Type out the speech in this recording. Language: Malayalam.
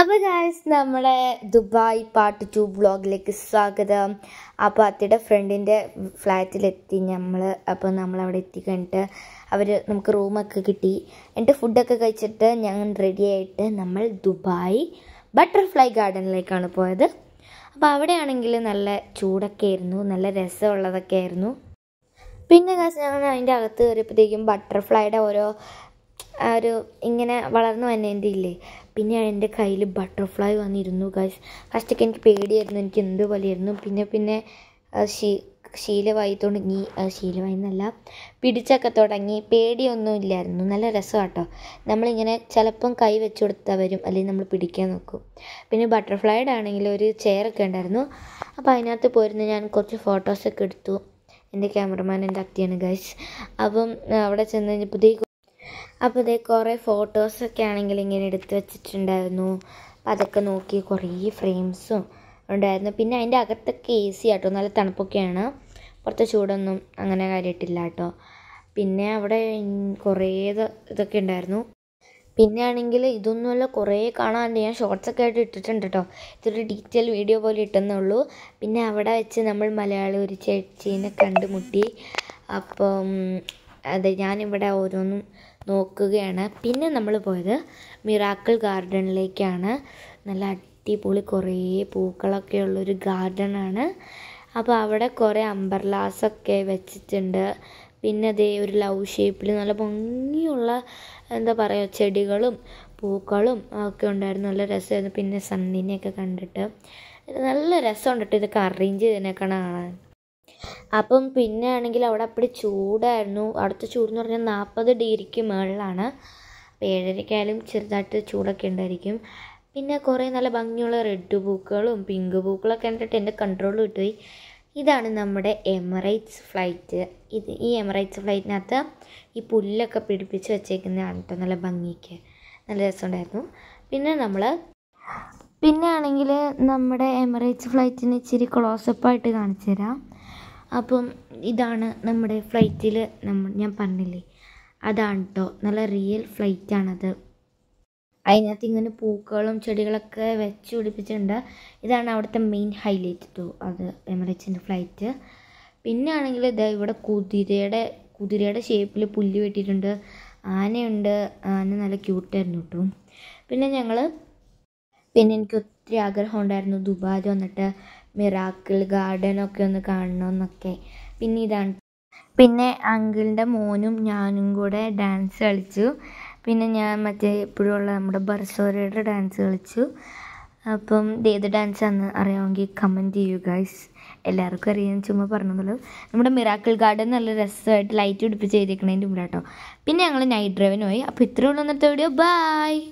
അപ്പോൾ ഗായ്സ് നമ്മളെ ദുബായ് പാർട്ട് ടു വ്ളോഗിലേക്ക് സ്വാഗതം അപ്പോൾ അത്തയുടെ ഫ്രണ്ടിൻ്റെ ഫ്ലാറ്റിലെത്തി നമ്മൾ അപ്പോൾ നമ്മളവിടെ കണ്ടിട്ട് അവർ നമുക്ക് റൂമൊക്കെ കിട്ടി എന്നിട്ട് ഫുഡൊക്കെ കഴിച്ചിട്ട് ഞങ്ങൾ റെഡിയായിട്ട് നമ്മൾ ദുബായ് ബട്ടർഫ്ലൈ ഗാർഡനിലേക്കാണ് പോയത് അപ്പോൾ അവിടെയാണെങ്കിൽ നല്ല ചൂടൊക്കെ ആയിരുന്നു നല്ല രസമുള്ളതൊക്കെ ആയിരുന്നു പിന്നെ ഗാസ് ഞങ്ങൾ അതിൻ്റെ അകത്ത് കയറിയപ്പോഴത്തേക്കും ബട്ടർഫ്ലൈയുടെ ഓരോ ഒരു ഇങ്ങനെ വളർന്നു വന്നതിൻ്റെ ഇല്ലേ പിന്നെ എൻ്റെ കയ്യിൽ ബട്ടർഫ്ലൈ വന്നിരുന്നു ഗൈസ് ഫസ്റ്റൊക്കെ എനിക്ക് പേടിയായിരുന്നു എനിക്ക് എന്ത് പോലെയായിരുന്നു പിന്നെ പിന്നെ ശീ ശീലമായി തുടങ്ങി ശീലമായി എന്നല്ല പിടിച്ചൊക്കെ തുടങ്ങി പേടിയൊന്നും ഇല്ലായിരുന്നു നല്ല രസമാട്ടോ കേട്ടോ നമ്മളിങ്ങനെ ചിലപ്പം കൈ വെച്ച് കൊടുത്താൽ വരും അല്ലെങ്കിൽ നമ്മൾ പിടിക്കാൻ നോക്കും പിന്നെ ബട്ടർഫ്ലൈയുടെ ആണെങ്കിൽ ഒരു ചെയറൊക്കെ ഉണ്ടായിരുന്നു അപ്പോൾ അതിനകത്ത് പോയിരുന്നു ഞാൻ കുറച്ച് ഫോട്ടോസൊക്കെ എടുത്തു എൻ്റെ ക്യാമറമാൻ എൻ്റെ അത്തിയാണ് ഗൈസ് അപ്പം അവിടെ ചെന്ന് കഴിഞ്ഞപ്പോഴത്തേക്കും അപ്പോൾ ഇതേ കുറേ ഫോട്ടോസൊക്കെ ആണെങ്കിൽ ഇങ്ങനെ എടുത്ത് വെച്ചിട്ടുണ്ടായിരുന്നു അപ്പോൾ അതൊക്കെ നോക്കി കുറേ ഫ്രെയിംസും ഉണ്ടായിരുന്നു പിന്നെ അതിൻ്റെ അകത്തൊക്കെ എ സി ആട്ടോ നല്ല തണുപ്പൊക്കെയാണ് പുറത്തെ ചൂടൊന്നും അങ്ങനെ കാര്യമായിട്ടില്ല കേട്ടോ പിന്നെ അവിടെ കുറേ ഇതൊക്കെ ഉണ്ടായിരുന്നു പിന്നെ ആണെങ്കിൽ ഇതൊന്നുമല്ല കുറേ കാണാണ്ട് ഞാൻ ഷോർട്സൊക്കെ ആയിട്ട് ഇട്ടിട്ടുണ്ട് കേട്ടോ ഇതൊരു ഡീറ്റെയിൽ വീഡിയോ പോലെ ഇട്ടെന്നേ ഉള്ളൂ പിന്നെ അവിടെ വെച്ച് നമ്മൾ മലയാളി ഒരു ചേച്ചീനെ കണ്ടുമുട്ടി അപ്പം അത് ഞാനിവിടെ ഓരോന്നും നോക്കുകയാണ് പിന്നെ നമ്മൾ പോയത് മിറാക്കിൾ ഗാർഡനിലേക്കാണ് നല്ല അടിപൊളി കുറേ പൂക്കളൊക്കെ ഉള്ളൊരു ഗാർഡനാണ് അപ്പോൾ അവിടെ കുറേ അമ്പർലാസൊക്കെ വെച്ചിട്ടുണ്ട് പിന്നെ അതേ ഒരു ലവ് ഷേപ്പിൽ നല്ല ഭംഗിയുള്ള എന്താ പറയുക ചെടികളും പൂക്കളും ഒക്കെ ഉണ്ടായിരുന്നു നല്ല രസമായിരുന്നു പിന്നെ സണ്ണിനെയൊക്കെ കണ്ടിട്ട് നല്ല രസമുണ്ട് കേട്ടോ ഇതൊക്കെ അറേഞ്ച് ചെയ്തതിനേക്കാണ് കാണാൻ അപ്പം പിന്നെ ആണെങ്കിൽ അവിടെ അപ്പടി ചൂടായിരുന്നു അവിടുത്തെ ചൂടെന്ന് പറഞ്ഞാൽ നാൽപ്പത് ഡിഗ്രിക്ക് മുകളിലാണ് അപ്പം ഏഴരയ്ക്കായാലും ചെറുതായിട്ട് ചൂടൊക്കെ ഉണ്ടായിരിക്കും പിന്നെ കുറേ നല്ല ഭംഗിയുള്ള റെഡ് പൂക്കളും പിങ്ക് പൂക്കളൊക്കെ കണ്ടിട്ട് എൻ്റെ കൺട്രോൾ കിട്ടുപോയി ഇതാണ് നമ്മുടെ എമിറേറ്റ്സ് ഫ്ലൈറ്റ് ഇത് ഈ എമിറേറ്റ്സ് ഫ്ലൈറ്റിനകത്ത് ഈ പുല്ലൊക്കെ പിടിപ്പിച്ച് വെച്ചേക്കുന്നതാണ് കേട്ടോ നല്ല ഭംഗിക്ക് നല്ല രസമുണ്ടായിരുന്നു പിന്നെ നമ്മൾ പിന്നെ ആണെങ്കിൽ നമ്മുടെ എമിറേറ്റ്സ് ഫ്ലൈറ്റിന് ഇച്ചിരി ക്ലോസപ്പായിട്ട് കാണിച്ചു തരാം അപ്പം ഇതാണ് നമ്മുടെ ഫ്ലൈറ്റിൽ നമ്മൾ ഞാൻ പറഞ്ഞില്ലേ അതാണ് കേട്ടോ നല്ല റിയൽ ഫ്ലൈറ്റാണത് അതിനകത്ത് ഇങ്ങനെ പൂക്കളും ചെടികളൊക്കെ വെച്ച് പിടിപ്പിച്ചിട്ടുണ്ട് ഇതാണ് അവിടുത്തെ മെയിൻ ഹൈലൈറ്റ് ടു അത് എമിറേറ്റ്സിൻ്റെ ഫ്ലൈറ്റ് പിന്നെ ആണെങ്കിൽ ഇതാ ഇവിടെ കുതിരയുടെ കുതിരയുടെ ഷേപ്പിൽ പുല്ല് വെട്ടിയിട്ടുണ്ട് ആനയുണ്ട് ആന നല്ല ക്യൂട്ടായിരുന്നു കേട്ടോ പിന്നെ ഞങ്ങൾ പിന്നെ എനിക്ക് ഒത്തിരി ആഗ്രഹം ഉണ്ടായിരുന്നു ദുബായിൽ വന്നിട്ട് മിറാക്കിൾ ഗാർഡനൊക്കെ ഒന്ന് കാണണമെന്നൊക്കെ പിന്നെ ഇതാണ് പിന്നെ അങ്കിളിൻ്റെ മോനും ഞാനും കൂടെ ഡാൻസ് കളിച്ചു പിന്നെ ഞാൻ മറ്റേ ഉള്ള നമ്മുടെ ബർസോരയുടെ ഡാൻസ് കളിച്ചു അപ്പം ഏത് ഡാൻസാണെന്ന് അറിയാമെങ്കിൽ കമൻറ്റ് ചെയ്യൂ ഗൈസ് എല്ലാവർക്കും അറിയാൻ ചുമ്മാ പറഞ്ഞതുള്ളൂ നമ്മുടെ മിറാക്കിൾ ഗാർഡൻ നല്ല രസമായിട്ട് ലൈറ്റ് പിടിപ്പിച്ച് ചെയ്തേക്കണതിൻ്റെ മുമ്പിലാട്ടോ പിന്നെ ഞങ്ങൾ നൈറ്റ് ഡ്രൈവിന് പോയി അപ്പോൾ ഇത്രയുള്ള ഇന്നത്തെ വീഡിയോ ബായ്